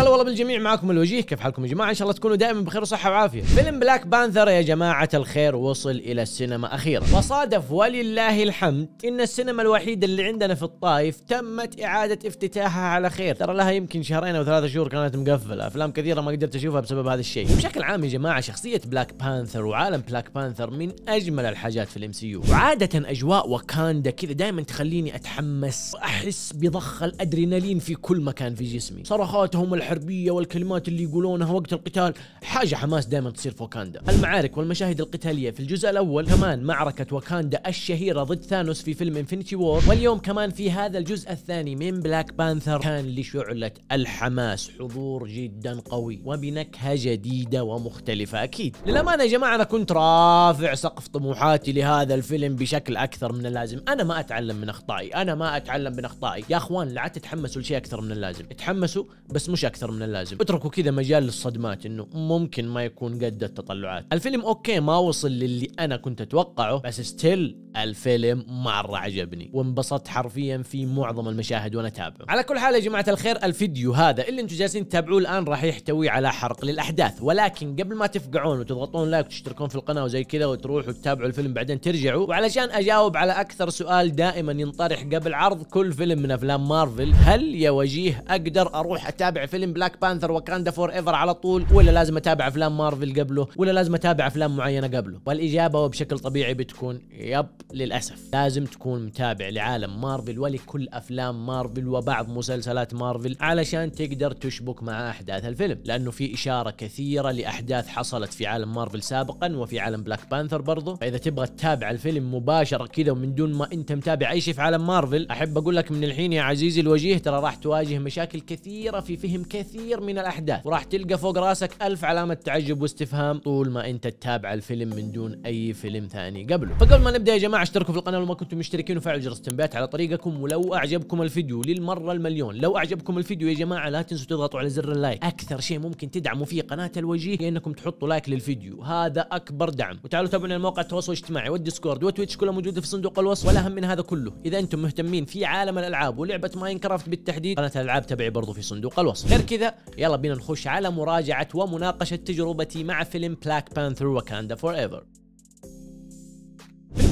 هلا والله بالجميع معاكم الوجيه كيف حالكم يا جماعه ان شاء الله تكونوا دائما بخير وصحه وعافيه فيلم بلاك بانثر يا جماعه الخير وصل الى السينما اخيرا وصادف ولله الحمد ان السينما الوحيده اللي عندنا في الطائف تمت اعاده افتتاحها على خير ترى لها يمكن شهرين او ثلاثة شهور كانت مقفله افلام كثيره ما قدرت اشوفها بسبب هذا الشيء بشكل عام يا جماعه شخصيه بلاك بانثر وعالم بلاك بانثر من اجمل الحاجات في الام سي يو وعاده اجواء واكاندا كذا دائما تخليني اتحمس واحس بضخ الادرينالين في كل مكان في جسمي صرخاتهم الح الحربيه والكلمات اللي يقولونها وقت القتال حاجه حماس دائما تصير في واكاندا المعارك والمشاهد القتاليه في الجزء الاول كمان معركه واكاندا الشهيره ضد ثانوس في فيلم انفنتي وور واليوم كمان في هذا الجزء الثاني من بلاك بانثر كان لشعله الحماس حضور جدا قوي وبنكهه جديده ومختلفه اكيد للامانه يا جماعه انا كنت رافع سقف طموحاتي لهذا الفيلم بشكل اكثر من اللازم انا ما اتعلم من اخطائي انا ما اتعلم من اخطائي يا اخوان لا تتحمسوا لشيء اكثر من اللازم تحمسوا بس مش اكثر اكثر من اللازم اتركوا كذا مجال للصدمات انه ممكن ما يكون قد التطلعات الفيلم اوكي ما وصل للي انا كنت اتوقعه بس ستيل الفيلم مره عجبني وانبسطت حرفيا في معظم المشاهد وانا اتابعه على كل حال يا جماعه الخير الفيديو هذا اللي انتم جالسين تتابعوه الان راح يحتوي على حرق للاحداث ولكن قبل ما تفقعون وتضغطون لايك وتشتركون في القناه وزي كذا وتروحوا تتابعوا الفيلم بعدين ترجعوا وعلشان اجاوب على اكثر سؤال دائما ينطرح قبل عرض كل فيلم من افلام مارفل هل يا وجيه اقدر اروح اتابع فيلم بلاك بانثر وكاندا فور ايفر على طول ولا لازم اتابع افلام مارفل قبله ولا لازم اتابع افلام معينه قبله والاجابه وبشكل طبيعي بتكون يب للاسف لازم تكون متابع لعالم مارفل ولكل افلام مارفل وبعض مسلسلات مارفل علشان تقدر تشبك مع احداث الفيلم لانه في اشاره كثيره لاحداث حصلت في عالم مارفل سابقا وفي عالم بلاك بانثر برضه فاذا تبغى تتابع الفيلم مباشره كذا ومن دون ما انت متابع اي شيء في عالم مارفل احب اقول لك من الحين يا عزيزي الوجيه ترى راح تواجه مشاكل كثيره في فهم كثير من الاحداث وراح تلقى فوق راسك ألف علامه تعجب واستفهام طول ما انت تتابع الفيلم من دون اي فيلم ثاني قبله فقبل ما نبدا يا جماعه جماعه اشتركوا في القناه لو ما كنتم مشتركين وفعلوا جرس التنبيهات على طريقكم ولو اعجبكم الفيديو للمره المليون لو اعجبكم الفيديو يا جماعه لا تنسوا تضغطوا على زر اللايك اكثر شيء ممكن تدعموا فيه قناه الوجيه هي انكم تحطوا لايك للفيديو هذا اكبر دعم وتعالوا تابعونا مواقع التواصل الاجتماعي والديسكورد وتويتش كلها موجوده في صندوق الوصف والاهم من هذا كله اذا انتم مهتمين في عالم الالعاب ولعبه ماينكرافت بالتحديد قناه الالعاب تبعي برضو في صندوق الوصف غير كذا يلا بينا نخش على مراجعه ومناقشه تجربتي مع فيلم بلاك بانثر وكاندا فور ايفر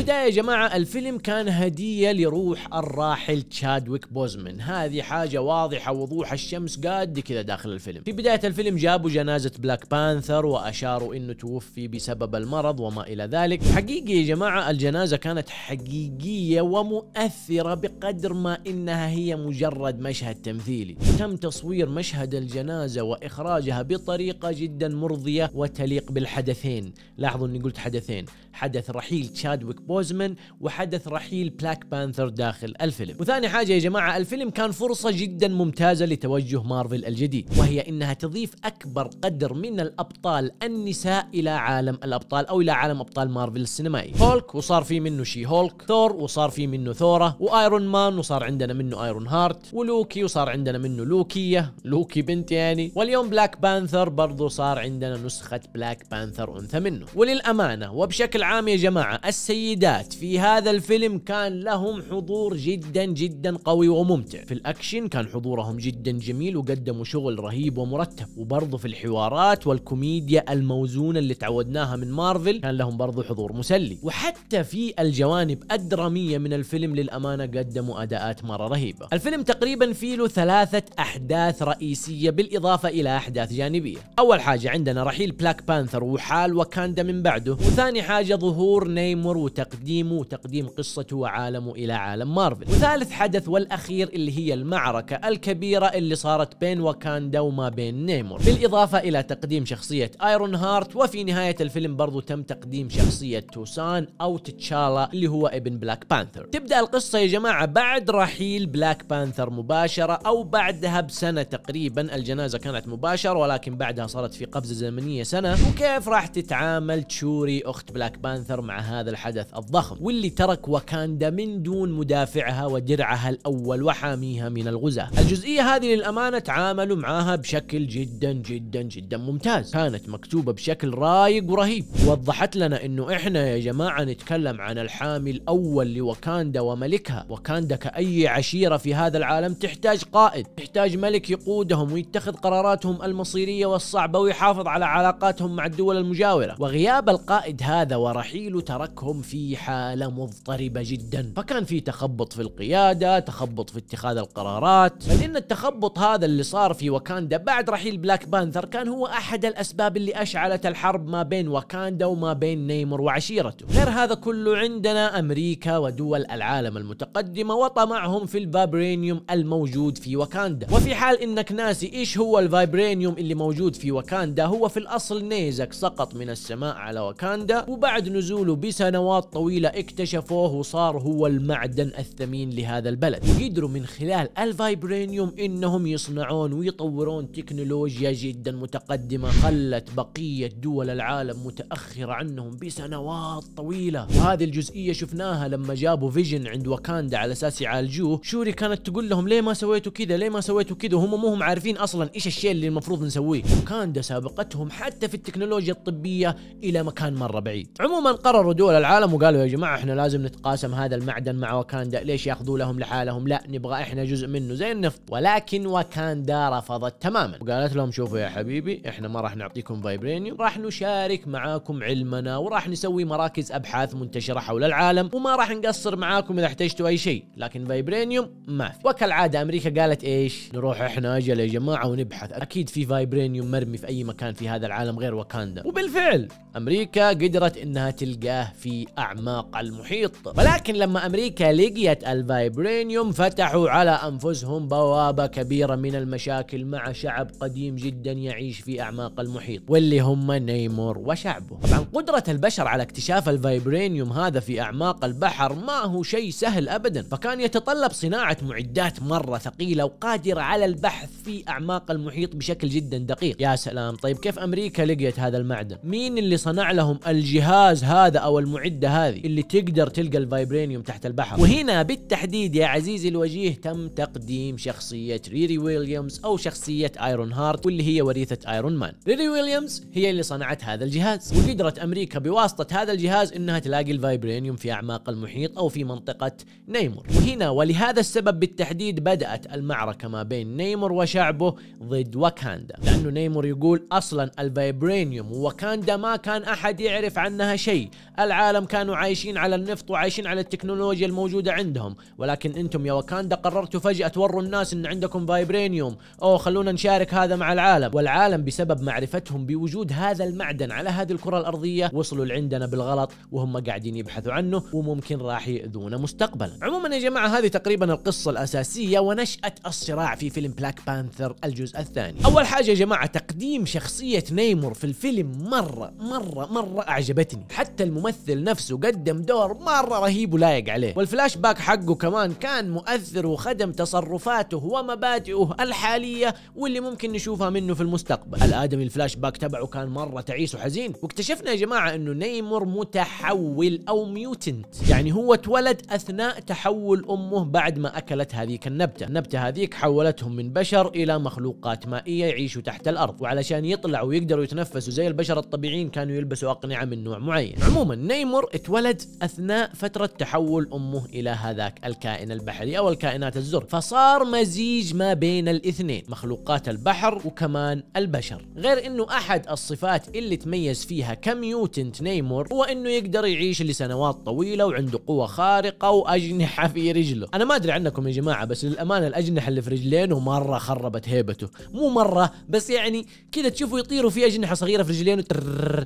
البداية يا جماعة الفيلم كان هدية لروح الراحل تشادويك بوزمن هذه حاجة واضحة وضوح الشمس قاد كذا داخل الفيلم في بداية الفيلم جابوا جنازة بلاك بانثر وأشاروا أنه توفي بسبب المرض وما إلى ذلك حقيقي يا جماعة الجنازة كانت حقيقية ومؤثرة بقدر ما إنها هي مجرد مشهد تمثيلي تم تصوير مشهد الجنازة وإخراجها بطريقة جدا مرضية وتليق بالحدثين لاحظوا أني قلت حدثين حدث رحيل تشادويك بوزمن بوزمن وحدث رحيل بلاك بانثر داخل الفيلم وثاني حاجة يا جماعة الفيلم كان فرصة جدا ممتازة لتوجه مارفل الجديد وهي انها تضيف اكبر قدر من الابطال النساء الى عالم الابطال او الى عالم ابطال مارفل السينمائي هولك وصار في منه شي هولك ثور وصار في منه ثورة وايرون مان وصار عندنا منه ايرون هارت ولوكي وصار عندنا منه لوكية لوكي بنت يعني واليوم بلاك بانثر برضو صار عندنا نسخة بلاك بانثر انثى منه وللامانة وبشكل عام يا جماعة السيدات بالذات في هذا الفيلم كان لهم حضور جدا جدا قوي وممتع في الأكشن كان حضورهم جدا جميل وقدموا شغل رهيب ومرتب وبرضه في الحوارات والكوميديا الموزونة اللي تعودناها من مارفل كان لهم برضه حضور مسلي وحتى في الجوانب الدرامية من الفيلم للأمانة قدموا أداءات مرة رهيبة الفيلم تقريبا فيه له ثلاثة أحداث رئيسية بالإضافة إلى أحداث جانبية أول حاجة عندنا رحيل بلاك بانثر وحال وكاندا من بعده وثاني حاجة ظهور نيمور وتقديم تقديمه وتقديم قصته وعالمه إلى عالم مارفل وثالث حدث والأخير اللي هي المعركة الكبيرة اللي صارت بين واكاندا وما بين نيمور بالإضافة إلى تقديم شخصية ايرون هارت وفي نهاية الفيلم برضو تم تقديم شخصية توسان أو تتشالا اللي هو ابن بلاك بانثر تبدأ القصة يا جماعة بعد رحيل بلاك بانثر مباشرة أو بعدها بسنة تقريبا الجنازة كانت مباشرة ولكن بعدها صارت في قفزة زمنية سنة وكيف راح تتعامل تشوري أخت بلاك بانثر مع هذا الحدث الضخم واللي ترك واكاندا من دون مدافعها ودرعها الأول وحاميها من الغزاة الجزئية هذه للأمانة تعاملوا معاها بشكل جدا جدا جدا ممتاز كانت مكتوبة بشكل رايق ورهيب وضحت لنا أنه إحنا يا جماعة نتكلم عن الحامي الأول لوكاندا وملكها وكاندا كأي عشيرة في هذا العالم تحتاج قائد تحتاج ملك يقودهم ويتخذ قراراتهم المصيرية والصعبة ويحافظ على علاقاتهم مع الدول المجاورة وغياب القائد هذا ورحيله تركهم في في حالة مضطربة جدا فكان في تخبط في القيادة تخبط في اتخاذ القرارات بل إن التخبط هذا اللي صار في واكاندا بعد رحيل بلاك بانثر كان هو أحد الأسباب اللي أشعلت الحرب ما بين واكاندا وما بين نيمور وعشيرته غير هذا كله عندنا أمريكا ودول العالم المتقدمة وطمعهم في الفابرينيوم الموجود في واكاندا وفي حال إنك ناسي إيش هو الفابرينيوم اللي موجود في واكاندا هو في الأصل نيزك سقط من السماء على واكاندا وبعد نزوله بسنوات طويلة اكتشفوه وصار هو المعدن الثمين لهذا البلد قدروا من خلال الفايبرينيوم انهم يصنعون ويطورون تكنولوجيا جدا متقدمة خلت بقية دول العالم متأخرة عنهم بسنوات طويلة وهذه الجزئية شفناها لما جابوا فيجن عند وكاندا على اساس يعالجوه شوري كانت تقول لهم ليه ما سويتوا كذا ليه ما سويتوا كذا وهم مو هم عارفين اصلا ايش الشيء اللي المفروض نسويه وكاندا سابقتهم حتى في التكنولوجيا الطبية الى مكان مرة بعيد عموما قرروا دول العالم وقالوا قالوا يا جماعه احنا لازم نتقاسم هذا المعدن مع واكاندا ليش ياخذوا لهم لحالهم لا نبغى احنا جزء منه زي النفط ولكن واكاندا رفضت تماما وقالت لهم شوفوا يا حبيبي احنا ما راح نعطيكم فايبرينيوم راح نشارك معاكم علمنا وراح نسوي مراكز ابحاث منتشره حول العالم وما راح نقصر معاكم اذا احتجتوا اي شيء لكن فايبرينيوم ما في وكالعاده امريكا قالت ايش نروح احنا اجل يا جماعه ونبحث اكيد في فايبرينيوم مرمي في اي مكان في هذا العالم غير واكاندا وبالفعل امريكا قدرت انها تلقاه في اعمى اعماق المحيط ولكن لما أمريكا لقيت الفايبرينيوم فتحوا على أنفسهم بوابة كبيرة من المشاكل مع شعب قديم جدا يعيش في أعماق المحيط واللي هم نيمور وشعبه طبعا قدرة البشر على اكتشاف الفايبرينيوم هذا في أعماق البحر ما هو شيء سهل أبدا فكان يتطلب صناعة معدات مرة ثقيلة وقادرة على البحث في أعماق المحيط بشكل جدا دقيق يا سلام طيب كيف أمريكا لقيت هذا المعدن مين اللي صنع لهم الجهاز هذا أو المعدة هذه هذه اللي تقدر تلقى الفايبرينيوم تحت البحر وهنا بالتحديد يا عزيزي الوجيه تم تقديم شخصية ريري ويليامز أو شخصية ايرون هارت واللي هي وريثة ايرون مان ريري ويليامز هي اللي صنعت هذا الجهاز وقدرت أمريكا بواسطة هذا الجهاز إنها تلاقي الفايبرينيوم في أعماق المحيط أو في منطقة نيمور وهنا ولهذا السبب بالتحديد بدأت المعركة ما بين نيمور وشعبه ضد واكاندا لأنه نيمور يقول أصلا الفايبرينيوم وواكاندا ما كان أحد يعرف عنها شيء العالم كانوا عايشين على النفط وعايشين على التكنولوجيا الموجوده عندهم ولكن انتم يا واكاندا قررتوا فجاه توروا الناس ان عندكم فايبرينيوم او خلونا نشارك هذا مع العالم والعالم بسبب معرفتهم بوجود هذا المعدن على هذه الكره الارضيه وصلوا لعندنا بالغلط وهم قاعدين يبحثوا عنه وممكن راح ياذونا مستقبلا عموما يا جماعه هذه تقريبا القصه الاساسيه ونشاه الصراع في فيلم بلاك بانثر الجزء الثاني اول حاجه يا جماعه تقديم شخصيه نيمور في الفيلم مره مره مره اعجبتني حتى الممثل نفسه قدم دور مرة رهيب ولايق عليه والفلاش باك حقه كمان كان مؤثر وخدم تصرفاته ومبادئه الحالية واللي ممكن نشوفها منه في المستقبل الآدمي الفلاش باك تبعه كان مرة تعيس وحزين واكتشفنا يا جماعة انه نيمور متحول او ميوتنت يعني هو اتولد اثناء تحول امه بعد ما اكلت هذيك النبتة النبتة هذيك حولتهم من بشر الى مخلوقات مائية يعيشوا تحت الارض وعلشان يطلعوا ويقدروا يتنفسوا زي البشر الطبيعيين كانوا يلبسوا اقنعة من نوع معين عموما نيمور اتولد أثناء فترة تحول أمه إلى هذاك الكائن البحري أو الكائنات الزر فصار مزيج ما بين الاثنين مخلوقات البحر وكمان البشر غير أنه أحد الصفات اللي تميز فيها كميوتنت نيمور هو أنه يقدر يعيش لسنوات طويلة وعنده قوة خارقة وأجنحة في رجله أنا ما أدري عنكم يا جماعة بس للأمانة الأجنحة اللي في رجلينه مرة خربت هيبته مو مرة بس يعني كذا تشوفوا يطيروا في أجنحة صغيرة في رجلينه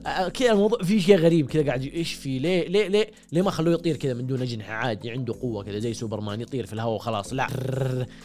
آه، كذا الموضوع في شيء غريب كذا قاعد ايش في ليه ليه ليه ليه ما خلوه يطير كذا من دون اجنحه عادي عنده قوه كذا زي سوبرمان يطير في الهواء وخلاص لا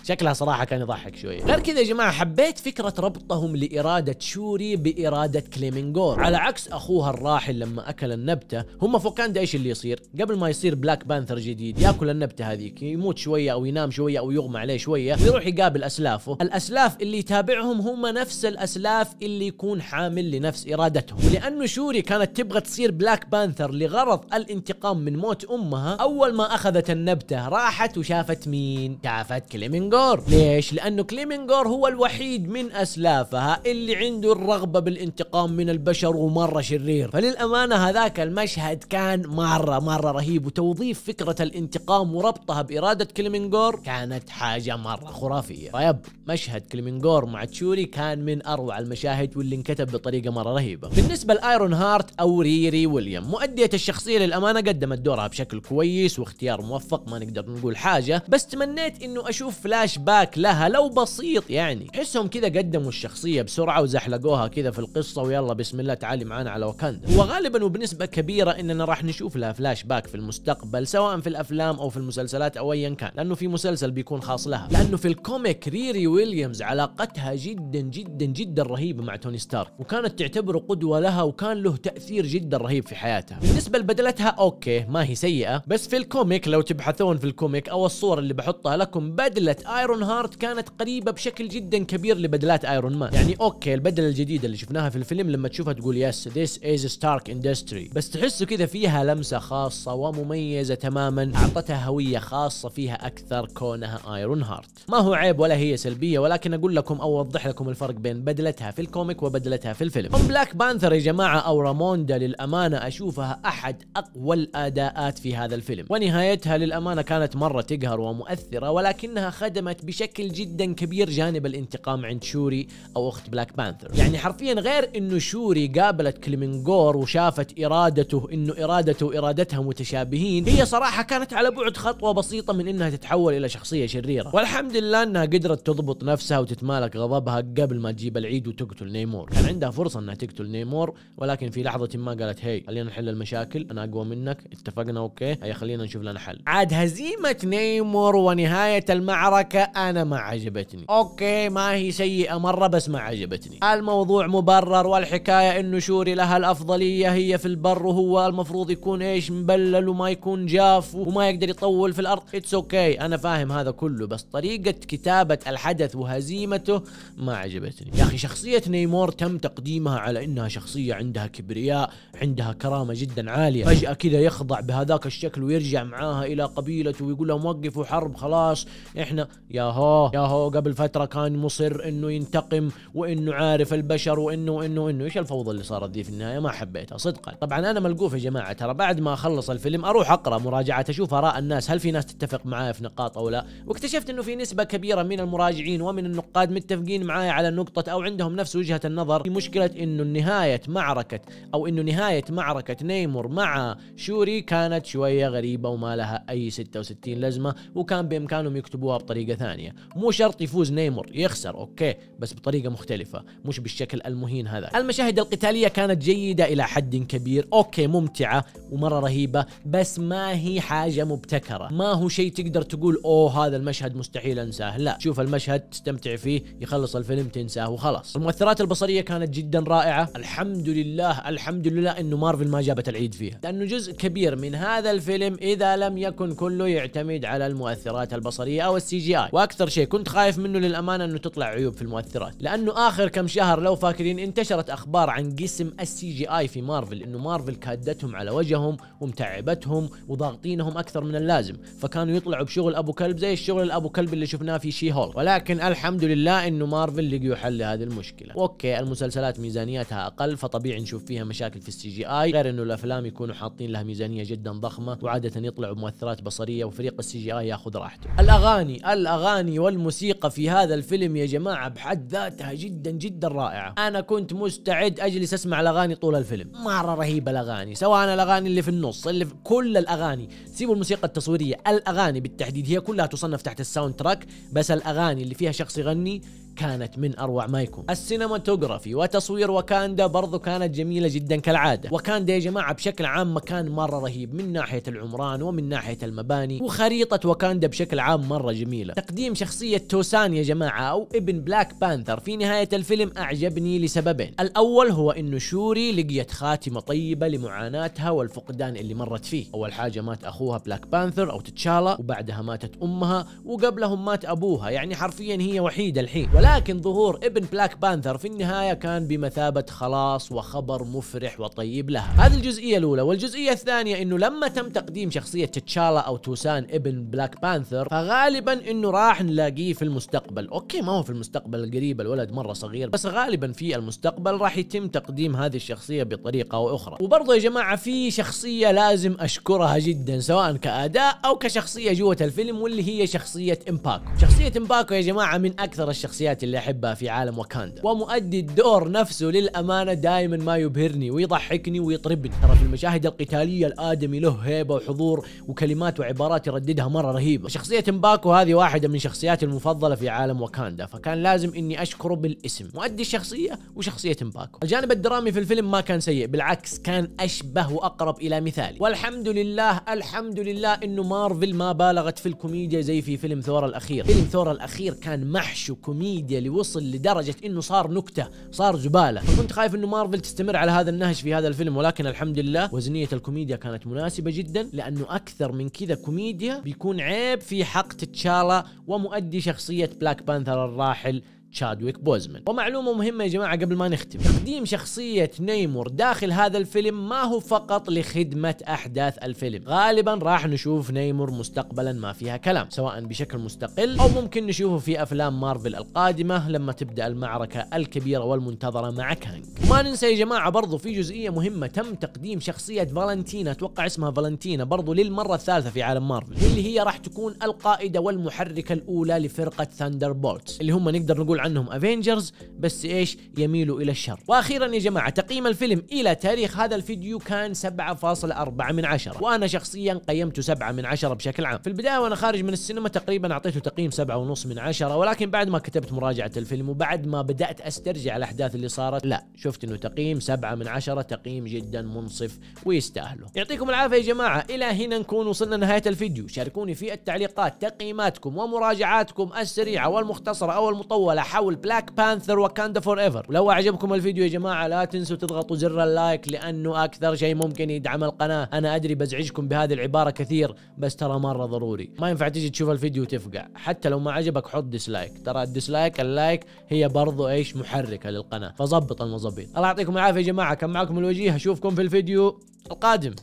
شكلها صراحه كان يضحك شويه غير كذا يا جماعه حبيت فكره ربطهم لاراده شوري باراده كليمنجور على عكس اخوها الراحل لما اكل النبته هم فوكاندا ايش اللي يصير قبل ما يصير بلاك بانثر جديد ياكل النبته هذيك يموت شويه او ينام شويه او يغمى عليه شويه يروح يقابل اسلافه الاسلاف اللي يتابعهم هم نفس الاسلاف اللي يكون حامل لنفس ارادتهم لانه شوري كانت تبغى تصير بلاك بانثر لغرض الانتقام من موت امها اول ما اخذت النبته راحت وشافت مين شافت كليمنجور ليش لانه كليمنجور هو الوحيد من اسلافها اللي عنده الرغبه بالانتقام من البشر ومره شرير فللامانه هذاك المشهد كان مره مره رهيب وتوظيف فكره الانتقام وربطها باراده كليمنجور كانت حاجه مره خرافيه فيب مشهد كليمنجور مع تشوري كان من اروع المشاهد واللي انكتب بطريقه مره رهيبه بالنسبه لايرون هارت او ريري ويليام مؤديه الشخصيه للامانه قدمت دورها بشكل كويس واختيار موفق ما نقدر نقول حاجه بس تمنيت انه اشوف فلاش باك لها لو بسيط يعني احسهم كذا قدموا الشخصيه بسرعه وزحلقوها كذا في القصه ويلا بسم الله تعالي معانا على وكاندا. وغالبا وبنسبه كبيره اننا راح نشوف لها فلاش باك في المستقبل سواء في الافلام او في المسلسلات او ايا كان لانه في مسلسل بيكون خاص لها لانه في الكوميك ريري ويليامز علاقتها جدا جدا جدا رهيبه مع توني ستارك وكانت تعتبره قدوه لها وكان له تاثير جدا رهيب في حياتها بالنسبه لبدلتها اوكي ما هي سيئه بس في الكوميك لو تبحثون في الكوميك او الصور اللي بحطها لكم بدله ايرون هارت كانت قريبه بشكل جدا كبير لبدلات ايرون مان يعني اوكي البدله الجديده اللي شفناها في الفيلم لما تشوفها تقول يس ذيس از ستارك اندستري بس تحسه كذا فيها لمسه خاصه ومميزه تماما اعطتها هويه خاصه فيها اكثر كونها ايرون هارت ما هو عيب ولا هي سلبيه السلبيه ولكن اقول لكم او اوضح لكم الفرق بين بدلتها في الكوميك وبدلتها في الفيلم ام بلاك بانثر يا جماعه او راموندا للامانه اشوفها احد اقوى الاداءات في هذا الفيلم ونهايتها للامانه كانت مره تقهر ومؤثره ولكنها خدمت بشكل جدا كبير جانب الانتقام عند شوري او اخت بلاك بانثر يعني حرفيا غير انه شوري قابلت كليمنجور وشافت ارادته انه ارادته وارادتها متشابهين هي صراحه كانت على بعد خطوه بسيطه من انها تتحول الى شخصيه شريره والحمد لله انها قدرت تضبط تضبط نفسها وتتمالك غضبها قبل ما تجيب العيد وتقتل نيمور كان عندها فرصة انها تقتل نيمور ولكن في لحظة ما قالت هي خلينا نحل المشاكل انا اقوى منك اتفقنا اوكي هيا خلينا نشوف لنا حل عاد هزيمة نيمور ونهاية المعركة انا ما عجبتني اوكي ما هي سيئة مرة بس ما عجبتني الموضوع مبرر والحكاية انه شوري لها الافضلية هي في البر وهو المفروض يكون ايش مبلل وما يكون جاف وما يقدر يطول في الارض اتس اوكي okay. انا فاهم هذا كله بس طريقة كتابة الحدث الحدث وهزيمته ما عجبتني يا أخي شخصية نيمور تم تقديمها على أنها شخصية عندها كبرياء عندها كرامة جدا عالية فجأة كذا يخضع بهذاك الشكل ويرجع معاها إلى قبيلته ويقول لهم وقفوا حرب خلاص إحنا يا هو يا هو قبل فترة كان مصر أنه ينتقم وأنه عارف البشر وأنه وأنه وانه إيش الفوضى اللي صارت دي في النهاية ما حبيتها صدقا طبعا أنا ملقوف يا جماعة ترى بعد ما أخلص الفيلم أروح أقرأ مراجعات أشوف آراء الناس هل في ناس تتفق معايا في نقاط أو لا واكتشفت أنه في نسبة كبيرة من المراجعين المتابعين ومن النقاد متفقين معاي على نقطة أو عندهم نفس وجهة النظر في مشكلة إنه نهاية معركة أو إنه نهاية معركة نيمور مع شوري كانت شوية غريبة وما لها أي 66 لازمة وكان بإمكانهم يكتبوها بطريقة ثانية مو شرط يفوز نيمور يخسر أوكي بس بطريقة مختلفة مش بالشكل المهين هذا المشاهد القتالية كانت جيدة إلى حد كبير أوكي ممتعة ومرة رهيبة بس ما هي حاجة مبتكرة ما هو شيء تقدر تقول أوه هذا المشهد مستحيل أنساه لا شوف المشهد تستمتع فيه يخلص الفيلم تنساه وخلاص المؤثرات البصريه كانت جدا رائعه الحمد لله الحمد لله انه مارفل ما جابت العيد فيها لانه جزء كبير من هذا الفيلم اذا لم يكن كله يعتمد على المؤثرات البصريه او السي جي اي واكثر شيء كنت خايف منه للامانه انه تطلع عيوب في المؤثرات لانه اخر كم شهر لو فاكرين انتشرت اخبار عن قسم السي جي اي في مارفل انه مارفل كادتهم على وجههم ومتعبتهم وضاغطينهم اكثر من اللازم فكانوا يطلعوا بشغل ابو كلب زي الشغل الابو كلب اللي شفناه في شي هول ولكن لكن الحمد لله انه مارفل لقيوا حل لهذه المشكله اوكي المسلسلات ميزانياتها اقل فطبيعي نشوف فيها مشاكل في السي جي اي غير انه الافلام يكونوا حاطين لها ميزانيه جدا ضخمه وعاده يطلعوا بمؤثرات بصريه وفريق السي جي اي ياخذ راحته الاغاني الاغاني والموسيقى في هذا الفيلم يا جماعه بحد ذاتها جدا جدا رائعه انا كنت مستعد اجلس اسمع الاغاني طول الفيلم مره رهيبه الاغاني سواء الاغاني اللي في النص اللي في كل الاغاني سيبوا الموسيقى التصويريه الاغاني بالتحديد هي كلها تصنف تحت الساوند تراك بس الاغاني اللي فيها شخص يغني كانت من اروع ما يكون السينماتوغرافي وتصوير واكاندا برضو كانت جميله جدا كالعاده واكاندا يا جماعه بشكل عام مكان مره رهيب من ناحيه العمران ومن ناحيه المباني وخريطه واكاندا بشكل عام مره جميله تقديم شخصيه توسان يا جماعه او ابن بلاك بانثر في نهايه الفيلم اعجبني لسببين الاول هو انه شوري لقيت خاتمه طيبه لمعاناتها والفقدان اللي مرت فيه اول حاجه مات اخوها بلاك بانثر او تتشالا وبعدها ماتت امها وقبلهم مات ابوها يعني حرفيا هي وحيده الحين ولا ولكن ظهور ابن بلاك بانثر في النهاية كان بمثابة خلاص وخبر مفرح وطيب لها هذه الجزئية الأولى والجزئية الثانية أنه لما تم تقديم شخصية تشالا أو توسان ابن بلاك بانثر فغالبا أنه راح نلاقيه في المستقبل أوكي ما هو في المستقبل القريب الولد مرة صغير بس غالبا في المستقبل راح يتم تقديم هذه الشخصية بطريقة أو أخرى وبرضه يا جماعة في شخصية لازم أشكرها جدا سواء كأداء أو كشخصية جوة الفيلم واللي هي شخصية إمباكو شخصية إمباكو يا جماعة من أكثر الشخصيات الشخصيات اللي احبها في عالم واكاندا ومؤدي الدور نفسه للامانه دائما ما يبهرني ويضحكني ويطربني ترى في المشاهد القتاليه الادمي له هيبه وحضور وكلمات وعبارات يرددها مره رهيبه شخصيه مباكو هذه واحده من شخصياتي المفضله في عالم واكاندا فكان لازم اني اشكره بالاسم مؤدي الشخصيه وشخصيه مباكو الجانب الدرامي في الفيلم ما كان سيء بالعكس كان اشبه واقرب الى مثالي والحمد لله الحمد لله انه مارفل ما بالغت في الكوميديا زي في فيلم ثور الاخير فيلم ثور الاخير كان محشو كوميديا الكوميديا اللي وصل لدرجه انه صار نكته صار زباله فكنت خايف انه مارفل تستمر على هذا النهج في هذا الفيلم ولكن الحمد لله وزنيه الكوميديا كانت مناسبه جدا لانه اكثر من كذا كوميديا بيكون عيب في حق تتشالا ومؤدي شخصيه بلاك بانثر الراحل تشادويك بوزمان ومعلومة مهمة يا جماعة قبل ما نختم تقديم شخصية نيمور داخل هذا الفيلم ما هو فقط لخدمة أحداث الفيلم غالبا راح نشوف نيمور مستقبلا ما فيها كلام سواء بشكل مستقل أو ممكن نشوفه في أفلام مارفل القادمة لما تبدأ المعركة الكبيرة والمنتظرة مع كانج وما ننسى يا جماعة برضو في جزئية مهمة تم تقديم شخصية فالنتينا أتوقع اسمها فالنتينا برضو للمرة الثالثة في عالم مارفل اللي هي راح تكون القائدة والمحركة الأولى لفرقة ثاندر بولتس اللي هم نقدر نقول نقول عنهم افنجرز بس ايش يميلوا الى الشر واخيرا يا جماعه تقييم الفيلم الى تاريخ هذا الفيديو كان 7.4 من 10 وانا شخصيا قيمته 7 من 10 بشكل عام في البدايه وانا خارج من السينما تقريبا اعطيته تقييم 7.5 من 10 ولكن بعد ما كتبت مراجعه الفيلم وبعد ما بدات استرجع الاحداث اللي صارت لا شفت انه تقييم 7 من 10 تقييم جدا منصف ويستاهله يعطيكم العافيه يا جماعه الى هنا نكون وصلنا نهايه الفيديو شاركوني في التعليقات تقييماتكم ومراجعاتكم السريعه والمختصره او المطوله حول بلاك بانثر وكاندا فور ايفر ولو اعجبكم الفيديو يا جماعه لا تنسوا تضغطوا زر اللايك لانه اكثر شيء ممكن يدعم القناه انا ادري بزعجكم بهذه العباره كثير بس ترى مره ضروري ما ينفع تجي تشوف الفيديو وتفقع حتى لو ما عجبك حط ديسلايك ترى الديسلايك اللايك هي برضو ايش محركه للقناه فظبط المظبيط الله يعطيكم العافيه يا جماعه كان معكم الوجيه اشوفكم في الفيديو القادم